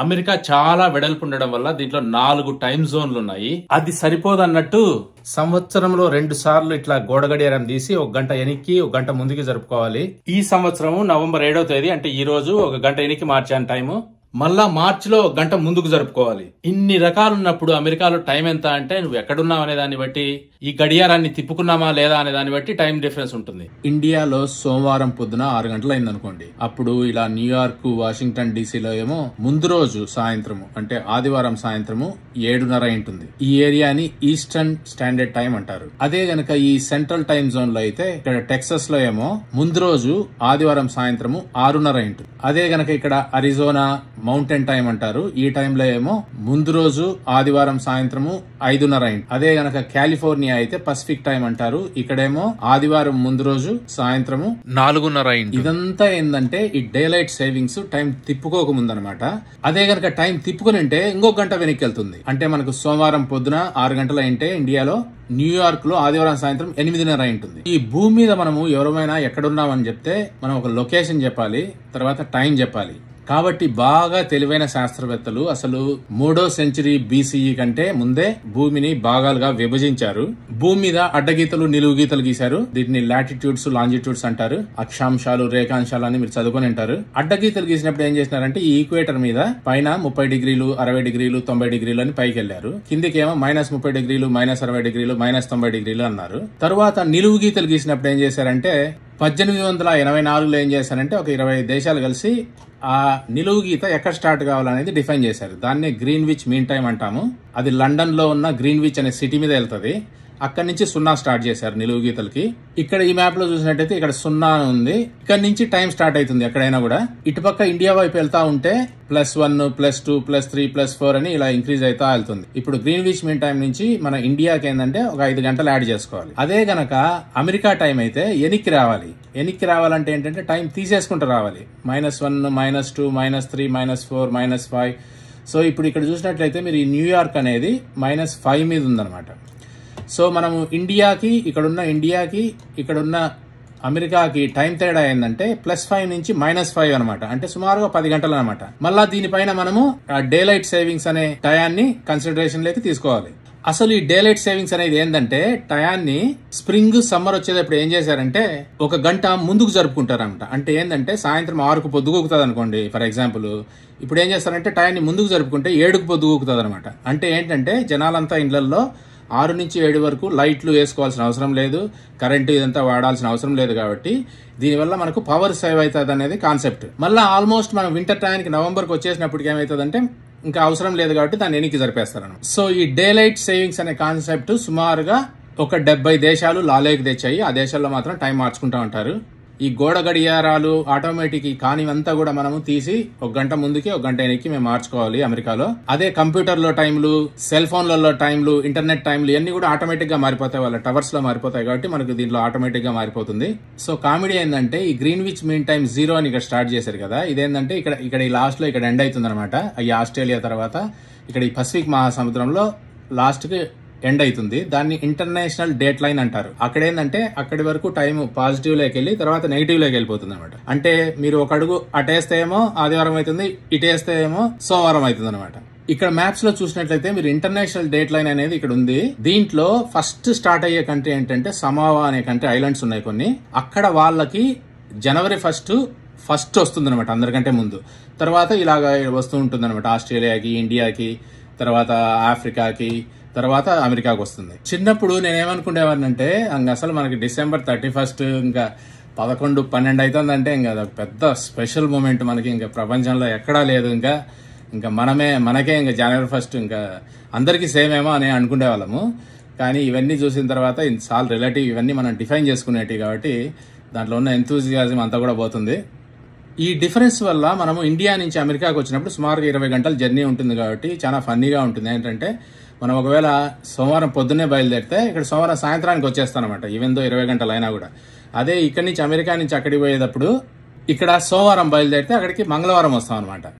America చాలా వెడల్పు ఉండడం వల్ల దీంట్లో నాలుగు టైం జోన్లు ఉన్నాయి అది సరిపోదన్నట్టు సంవత్సరంలో రెండు సార్లు ఇట్లా గోడ గడియారం తీసి ఒక గంట ఎనికి ఒక గంట ముందుకి జరుపుకోవాలి ఈ సంవత్సరం నవంబర్ ఏడో తేదీ అంటే ఈ రోజు ఒక గంట ఎనికి మార్చాను టైము మళ్ళా మార్చిలో గంట ముందుకు జరుపుకోవాలి ఇన్ని రకాలున్నప్పుడు అమెరికాలో టైం ఎంత అంటే నువ్వు ఎక్కడున్నావు అనే దాన్ని బట్టి ఈ గడియారాన్ని తిప్పుకున్నామా లేదా అనే దాన్ని బట్టి టైం డిఫరెన్స్ ఉంటుంది ఇండియాలో సోమవారం పొద్దున ఆరు గంటలు అయిందనుకోండి అప్పుడు ఇలా న్యూయార్క్ వాషింగ్టన్ డీసీలో ఏమో ముందు రోజు సాయంత్రము అంటే ఆదివారం సాయంత్రము ఏడున్నర ఉంటుంది ఈ ఏరియాని ఈస్టర్న్ స్టాండర్డ్ టైం అంటారు అదే గనక ఈ సెంట్రల్ టైం జోన్ లో అయితే ఇక్కడ టెక్సస్ లో ఏమో ముందు రోజు ఆదివారం సాయంత్రము ఆరున్నర ఉంటుంది అదే గనక ఇక్కడ అరిజోనా మౌంటైన్ టైం అంటారు ఈ టైంలో ఏమో ముందు రోజు ఆదివారం సాయంత్రము ఐదున్నర అయింది అదే గనక కాలిఫోర్నియా అయితే పసిఫిక్ టైం అంటారు ఇక్కడేమో ఆదివారం ముందు రోజు సాయంత్రము నాలుగున్నర అయింది ఇదంతా ఏంటంటే ఈ డే లైట్ సేవింగ్స్ టైం తిప్పుకోకముందు అనమాట అదే గనక టైం తిప్పుకుని ఉంటే ఇంకో గంట వెనక్కి వెళ్తుంది అంటే మనకు సోమవారం పొద్దున ఆరు గంటల అయింటే ఇండియాలో న్యూయార్క్ లో ఆదివారం సాయంత్రం ఎనిమిదిన్నర ఉంటుంది ఈ భూమి మీద మనము ఎవరమైనా ఎక్కడున్నామని చెప్తే మనం ఒక లొకేషన్ చెప్పాలి తర్వాత టైం చెప్పాలి కాబట్టి బాగా తెలివైన శాస్త్రవేత్తలు అసలు మూడో సెంచరీ బీసీఈ e కంటే ముందే భూమిని భాగాలుగా విభజించారు భూమి మీద అడ్డగీతలు నిలువు గీతలు గీశారు దీటిని లాటిట్యూడ్స్ లాంజిట్యూడ్స్ అంటారు అక్షాంశాలు రేఖాంశాలు అని మీరు చదువుకొని ఉంటారు అడ్డగీతలు గీసినప్పుడు ఏం చేసినారంటే ఈ ఈక్వేటర్ మీద పైన ముప్పై డిగ్రీలు అరవై డిగ్రీలు తొంభై డిగ్రీలు అని పైకి వెళ్లారు కిందికేమో మైనస్ ముప్పై డిగ్రీలు మైనస్ అరవై డిగ్రీలు మైనస్ తొంభై డిగ్రీలు అన్నారు తర్వాత నిలువు గీతలు గీసినప్పుడు ఏం చేశారంటే పద్దెనిమిది వందల ఎనభై నాలుగులో ఏం చేశారంటే ఒక ఇరవై దేశాలు కలిసి ఆ నిలువు గీత ఎక్కడ స్టార్ట్ కావాలనేది డిఫైన్ చేశారు దాన్నే గ్రీన్ విచ్ మీన్ టైం అంటాము అది లండన్లో ఉన్న గ్రీన్ విచ్ అనే సిటీ మీద వెళ్తుంది అక్కడి నుంచి సున్నా స్టార్ట్ చేశారు నిలువు గీతలకి ఇక్కడ ఈ మ్యాప్ లో చూసినట్టయితే ఇక్కడ సున్నా ఉంది ఇక్కడ నుంచి టైం స్టార్ట్ అవుతుంది ఎక్కడైనా కూడా ఇటుపక్క ఇండియా వైపు వెళ్తా ఉంటే plus one plus two plus three plus four అని ఇలా ఇంక్రీజ్ అయితే వెళ్తుంది ఇప్పుడు గ్రీన్ విచ్ మీన్ టైం నుంచి మన ఇండియాకి ఏంటంటే ఒక ఐదు గంటలు యాడ్ చేసుకోవాలి అదే గనక అమెరికా టైం అయితే ఎనికి రావాలి ఎనికి రావాలంటే ఏంటంటే టైం తీసేసుకుంటూ రావాలి minus one minus two minus three minus four minus five so ఇప్పుడు ఇక్కడ చూసినట్లయితే మీరు ఈ న్యూయార్క్ అనేది మైనస్ ఫైవ్ మీద ఉందన్నమాట సో మనము ఇండియాకి ఇక్కడున్న ఇండియాకి ఇక్కడున్న అమెరికాకి టైం తేడా ఏంటంటే ప్లస్ ఫైవ్ నుంచి మైనస్ ఫైవ్ అనమాట అంటే సుమారుగా పది గంటలు అనమాట మళ్ళా దీనిపైన మనము డే లైట్ సేవింగ్స్ అనే టయాన్ని కన్సిడరేషన్ లేక తీసుకోవాలి అసలు ఈ డే లైట్ సేవింగ్స్ అనేది ఏంటంటే టయాన్ని స్ప్రింగ్ సమ్మర్ వచ్చేటప్పుడు ఏం చేశారంటే ఒక గంట ముందుకు జరుపుకుంటారనమాట అంటే ఏంటంటే సాయంత్రం ఆరుకు పొద్దుగుతుంది అనుకోండి ఫర్ ఎగ్జాంపుల్ ఇప్పుడు ఏం చేస్తారంటే టయాన్ని ముందుకు జరుపుకుంటే ఏడుకు పొద్దుగుతుంది అనమాట అంటే ఏంటంటే జనాలంతా ఇండ్లల్లో ఆరు నుంచి ఏడు వరకు లైట్లు వేసుకోవాల్సిన అవసరం లేదు కరెంటు ఇదంతా వాడాల్సిన అవసరం లేదు కాబట్టి దీనివల్ల మనకు పవర్ సేవ్ అవుతుంది అనేది కాన్సెప్ట్ మళ్ళీ ఆల్మోస్ట్ మనం వింటర్ టైంకి నవంబర్కి వచ్చేసినప్పటికి ఏమవుతుందంటే ఇంకా అవసరం లేదు కాబట్టి దాన్ని ఎనికి జరిపేస్తారు సో ఈ డే లైట్ సేవింగ్స్ అనే కాన్సెప్ట్ సుమారుగా ఒక డెబ్బై దేశాలు లాలోకి తెచ్చాయి ఆ దేశాల్లో మాత్రం టైం మార్చుకుంటూ ఉంటారు ఈ గోడ గడియారాలు ఆటోమేటిక్ కానివంతా కూడా మనము తీసి ఒక గంట ముందుకి ఒక గంట ఎనికి మేము మార్చుకోవాలి అమెరికాలో అదే కంప్యూటర్లో టైంలు సెల్ ఫోన్లలో టైంలు ఇంటర్నెట్ టైంలు ఇవన్నీ కూడా ఆటోమేటిక్ గా మారిపోతాయి వాళ్ళ టవర్స్ లో మారిపోతాయి కాబట్టి మనకు దీంట్లో ఆటోమేటిక్ గా మారిపోతుంది సో కామెడీ ఏంటంటే ఈ Greenwich mean time zero అని ఇక్కడ స్టార్ట్ చేశారు కదా ఇదేంటంటే ఇక్కడ ఇక్కడ ఈ లాస్ట్ లో ఇక్కడ ఎండ్ అవుతుంది అనమాట ఈ ఆస్ట్రేలియా తర్వాత ఇక్కడ ఈ పసిఫిక్ మహాసముద్రంలో లాస్ట్కి ఎండ్ అవుతుంది దాన్ని ఇంటర్నేషనల్ డేట్ లైన్ అంటారు అక్కడ ఏంటంటే అక్కడి వరకు టైం పాజిటివ్ లోకి వెళ్ళి తర్వాత నెగిటివ్ లోకి వెళ్ళిపోతుంది అనమాట అంటే మీరు ఒక అడుగు వేస్తే ఏమో ఆదివారం అవుతుంది ఇటేస్తే ఏమో సోమవారం అవుతుంది అనమాట ఇక్కడ మ్యాప్స్ లో చూసినట్లయితే మీరు ఇంటర్నేషనల్ డేట్ లైన్ అనేది ఇక్కడ ఉంది దీంట్లో ఫస్ట్ స్టార్ట్ అయ్యే కంట్రీ ఏంటంటే సమావా అనే కంట్రీ ఐలాండ్స్ ఉన్నాయి కొన్ని అక్కడ వాళ్ళకి జనవరి ఫస్ట్ ఫస్ట్ వస్తుంది అనమాట అందరికంటే ముందు తర్వాత ఇలాగ వస్తూ ఉంటుంది అనమాట ఆస్ట్రేలియాకి ఇండియాకి తర్వాత ఆఫ్రికాకి తర్వాత అమెరికాకు వస్తుంది చిన్నప్పుడు నేనేమనుకునేవాడినంటే అంకా అసలు మనకి డిసెంబర్ థర్టీ ఫస్ట్ ఇంకా పదకొండు పన్నెండు అవుతుందంటే ఇంకా అదొక పెద్ద స్పెషల్ మూమెంట్ మనకి ఇంకా ప్రపంచంలో ఎక్కడా లేదు ఇంకా ఇంకా మనమే మనకే ఇంకా జనవరి ఫస్ట్ ఇంకా అందరికీ సేమ్ ఏమో అని అనుకునే వాళ్ళము కానీ ఇవన్నీ చూసిన తర్వాత చాలా రిలేటివ్ ఇవన్నీ మనం డిఫైన్ చేసుకునేటివి కాబట్టి దాంట్లో ఉన్న ఎంతూజియాజం అంతా కూడా పోతుంది ఈ డిఫరెన్స్ వల్ల మనము ఇండియా నుంచి అమెరికాకు వచ్చినప్పుడు సుమారు ఇరవై గంటల జర్నీ ఉంటుంది కాబట్టి చాలా ఫన్నీగా ఉంటుంది ఏంటంటే మనం ఒకవేళ సోమవారం పొద్దున్నే బయలుదేరితే ఇక్కడ సోమవారం సాయంత్రానికి వచ్చేస్తానమాట ఈవెన్ దో ఇరవై గంటలు అయినా కూడా అదే ఇక్కడి నుంచి అమెరికా నుంచి అక్కడికి పోయేటప్పుడు ఇక్కడ సోమవారం బయలుదేరితే అక్కడికి మంగళవారం వస్తాం అనమాట